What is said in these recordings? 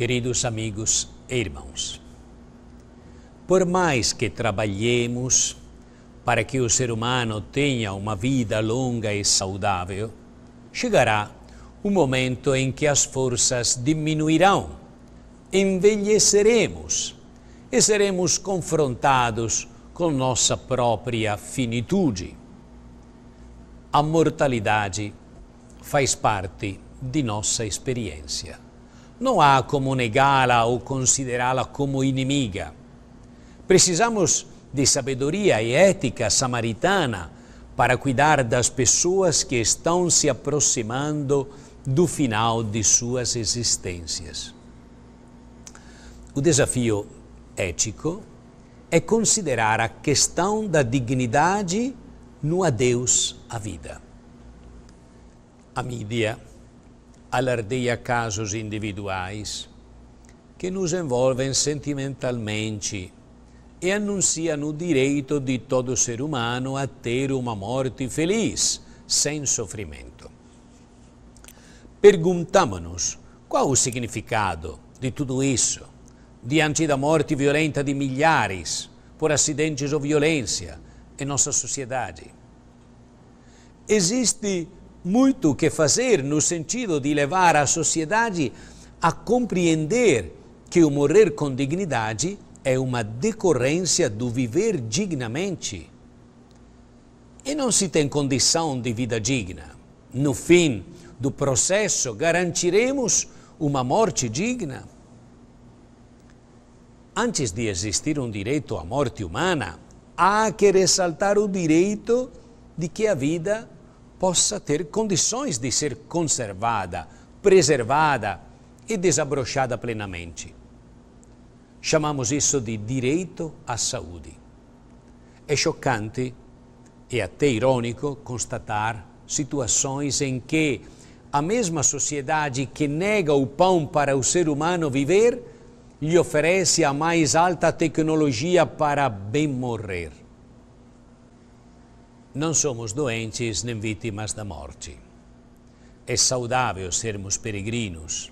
Queridos amigos e irmãos, por mais que trabalhemos para que o ser humano tenha uma vida longa e saudável, chegará um momento em que as forças diminuirão, envelheceremos e seremos confrontados com nossa própria finitude. A mortalidade faz parte de nossa experiência. Não há como negá-la ou considerá-la como inimiga. Precisamos de sabedoria e ética samaritana para cuidar das pessoas que estão se aproximando do final de suas existências. O desafio ético é considerar a questão da dignidade no adeus à vida. A mídia alardeia casos individuais que nos envolvem sentimentalmente e anunciam o direito de todo ser humano a ter uma morte feliz, sem sofrimento. Perguntamos-nos qual o significado de tudo isso, diante da morte violenta de milhares por acidentes ou violência em nossa sociedade. Existe muito o que fazer no sentido de levar a sociedade a compreender que o morrer com dignidade é uma decorrência do viver dignamente. E não se tem condição de vida digna. No fim do processo, garantiremos uma morte digna. Antes de existir um direito à morte humana, há que ressaltar o direito de que a vida possa ter condições de ser conservada, preservada e desabrochada plenamente. Chamamos isso de direito à saúde. É chocante e até irônico constatar situações em que a mesma sociedade que nega o pão para o ser humano viver lhe oferece a mais alta tecnologia para bem morrer. Não somos doentes nem vítimas da morte. É saudável sermos peregrinos.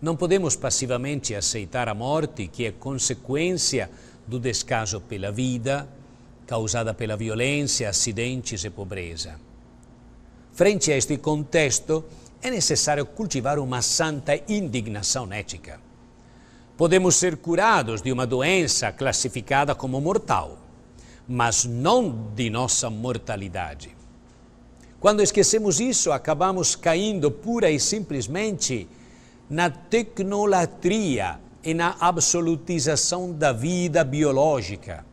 Não podemos passivamente aceitar a morte, que é consequência do descaso pela vida, causada pela violência, acidentes e pobreza. Frente a este contexto, é necessário cultivar uma santa indignação ética. Podemos ser curados de uma doença classificada como mortal, mas não de nossa mortalidade. Quando esquecemos isso, acabamos caindo pura e simplesmente na tecnolatria e na absolutização da vida biológica.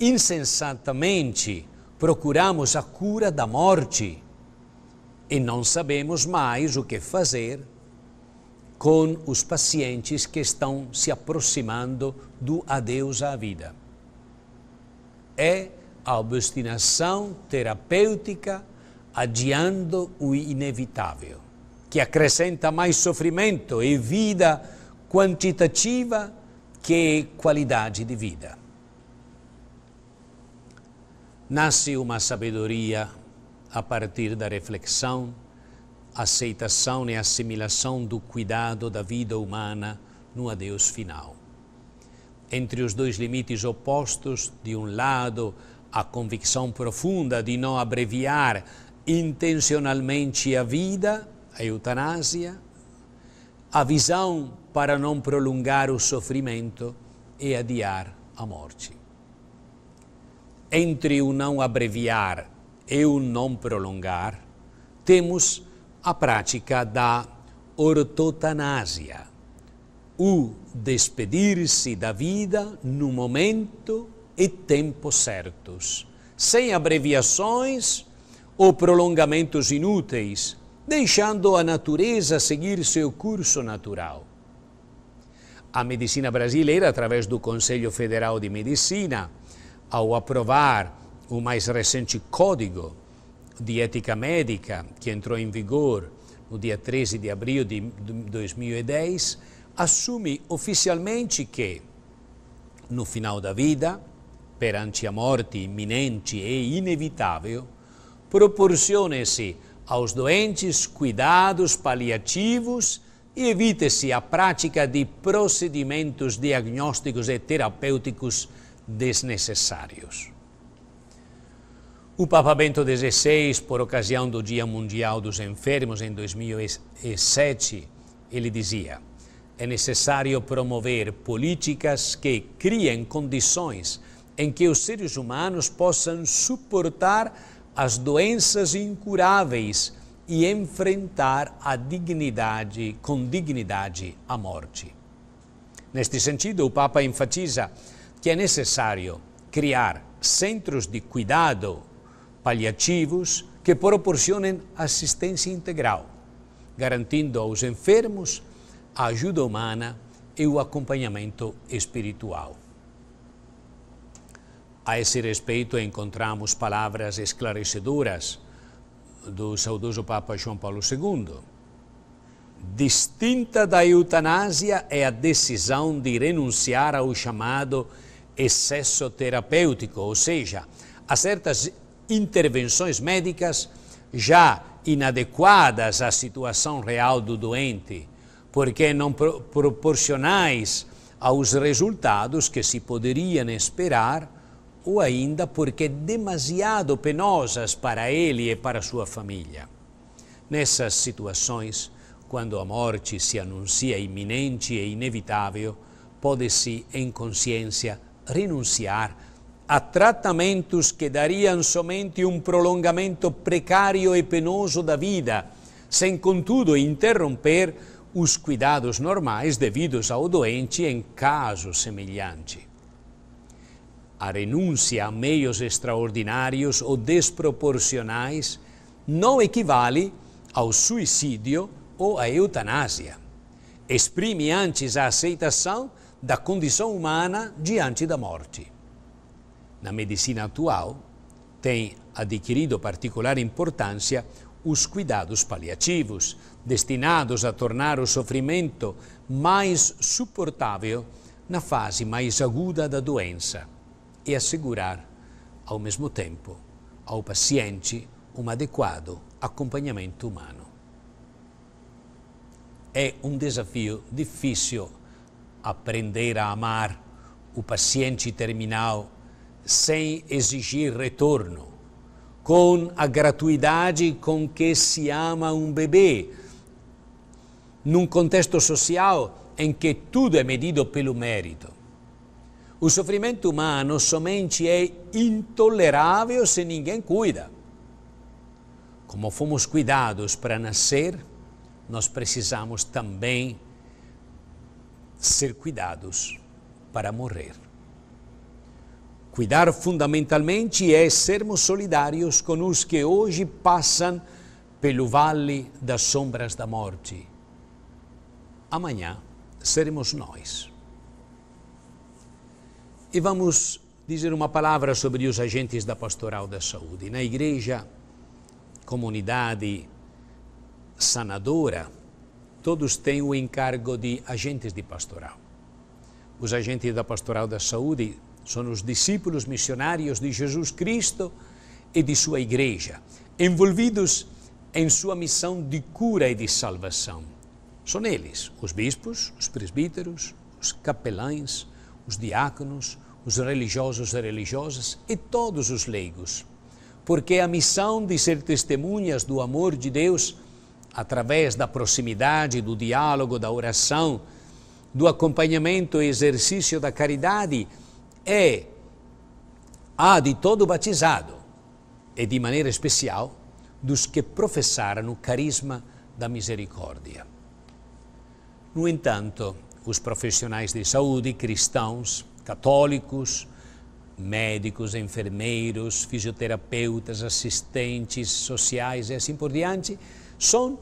Insensatamente, procuramos a cura da morte e não sabemos mais o que fazer com os pacientes que estão se aproximando do adeus à vida é a obstinação terapêutica adiando o inevitável, que acrescenta mais sofrimento e vida quantitativa que qualidade de vida. Nasce uma sabedoria a partir da reflexão, aceitação e assimilação do cuidado da vida humana no adeus final entre os dois limites opostos, de um lado, a convicção profunda de não abreviar intencionalmente a vida, a eutanásia, a visão para não prolongar o sofrimento e adiar a morte. Entre o não abreviar e o não prolongar, temos a prática da ortotanásia o despedir-se da vida no momento e tempo certos, sem abreviações ou prolongamentos inúteis, deixando a natureza seguir seu curso natural. A medicina brasileira, através do Conselho Federal de Medicina, ao aprovar o mais recente Código de Ética Médica, que entrou em vigor no dia 13 de abril de 2010, assume oficialmente que no final da vida, perante a morte iminente e inevitável, proporcione-se aos doentes cuidados paliativos e evite-se a prática de procedimentos diagnósticos e terapêuticos desnecessários. O Papa Bento XVI, por ocasião do Dia Mundial dos Enfermos em 2007, ele dizia: é necessário promover políticas que criem condições em que os seres humanos possam suportar as doenças incuráveis e enfrentar a dignidade, com dignidade, a morte. Neste sentido, o Papa enfatiza que é necessário criar centros de cuidado paliativos que proporcionem assistência integral, garantindo aos enfermos a ajuda humana e o acompanhamento espiritual. A esse respeito, encontramos palavras esclarecedoras do saudoso Papa João Paulo II. Distinta da eutanásia é a decisão de renunciar ao chamado excesso terapêutico, ou seja, a certas intervenções médicas já inadequadas à situação real do doente porque não pro proporcionais aos resultados que se poderiam esperar ou ainda porque demasiado penosas para ele e para sua família. Nessas situações, quando a morte se anuncia iminente e inevitável, pode-se, em consciência, renunciar a tratamentos que dariam somente um prolongamento precário e penoso da vida, sem, contudo, interromper os cuidados normais devidos ao doente em caso semelhante. A renúncia a meios extraordinários ou desproporcionais não equivale ao suicídio ou à eutanásia. Exprime antes a aceitação da condição humana diante da morte. Na medicina atual, tem adquirido particular importância os cuidados paliativos, destinados a tornar o sofrimento mais suportável na fase mais aguda da doença e assegurar, ao mesmo tempo, ao paciente um adequado acompanhamento humano. É um desafio difícil aprender a amar o paciente terminal sem exigir retorno com a gratuidade com que se ama um bebê, num contexto social em que tudo é medido pelo mérito. O sofrimento humano somente é intolerável se ninguém cuida. Como fomos cuidados para nascer, nós precisamos também ser cuidados para morrer. Cuidar fundamentalmente é sermos solidários com os que hoje passam pelo vale das sombras da morte. Amanhã seremos nós. E vamos dizer uma palavra sobre os agentes da pastoral da saúde. Na igreja, comunidade sanadora, todos têm o encargo de agentes de pastoral. Os agentes da pastoral da saúde são os discípulos missionários de Jesus Cristo e de sua igreja, envolvidos em sua missão de cura e de salvação. São eles os bispos, os presbíteros, os capelães, os diáconos, os religiosos e religiosas e todos os leigos, porque a missão de ser testemunhas do amor de Deus através da proximidade, do diálogo, da oração, do acompanhamento e exercício da caridade é a de todo batizado, e de maneira especial dos que professaram o carisma da misericórdia. No entanto, os profissionais de saúde, cristãos, católicos, médicos, enfermeiros, fisioterapeutas, assistentes sociais e assim por diante, são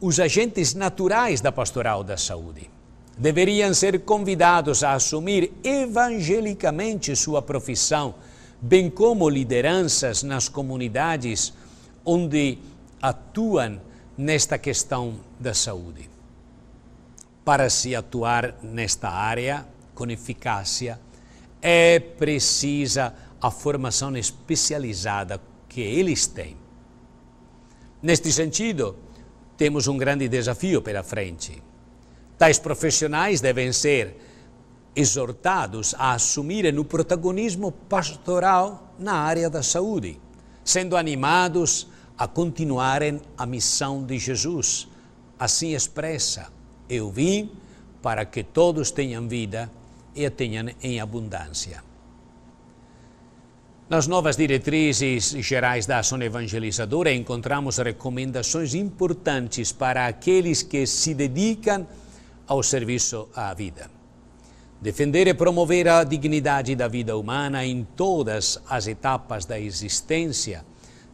os agentes naturais da pastoral da saúde deveriam ser convidados a assumir evangelicamente sua profissão, bem como lideranças nas comunidades onde atuam nesta questão da saúde. Para se atuar nesta área com eficácia, é precisa a formação especializada que eles têm. Neste sentido, temos um grande desafio pela frente Tais profissionais devem ser exortados a assumirem o protagonismo pastoral na área da saúde, sendo animados a continuarem a missão de Jesus, assim expressa: Eu vim para que todos tenham vida e a tenham em abundância. Nas novas diretrizes gerais da ação evangelizadora encontramos recomendações importantes para aqueles que se dedicam a ao serviço à vida. Defender e promover a dignidade da vida humana em todas as etapas da existência,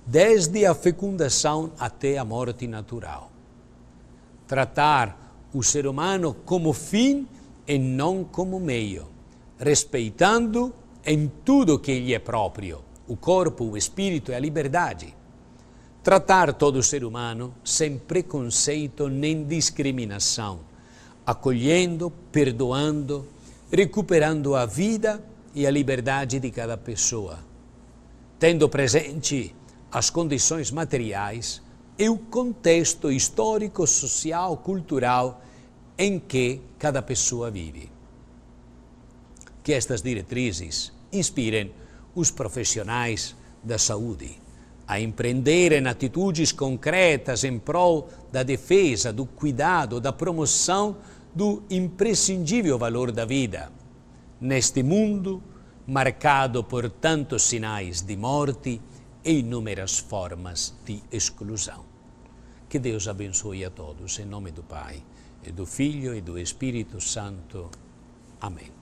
desde a fecundação até a morte natural. Tratar o ser humano como fim e não como meio, respeitando em tudo que lhe é próprio o corpo, o espírito e a liberdade. Tratar todo ser humano sem preconceito nem discriminação acolhendo, perdoando, recuperando a vida e a liberdade de cada pessoa. Tendo presente as condições materiais e o contexto histórico, social, cultural em que cada pessoa vive. Que estas diretrizes inspirem os profissionais da saúde a empreenderem atitudes concretas em prol da defesa, do cuidado, da promoção do imprescindível valor da vida. Neste mundo, marcado por tantos sinais de morte e inúmeras formas de exclusão. Que Deus abençoe a todos, em nome do Pai, e do Filho e do Espírito Santo. Amém.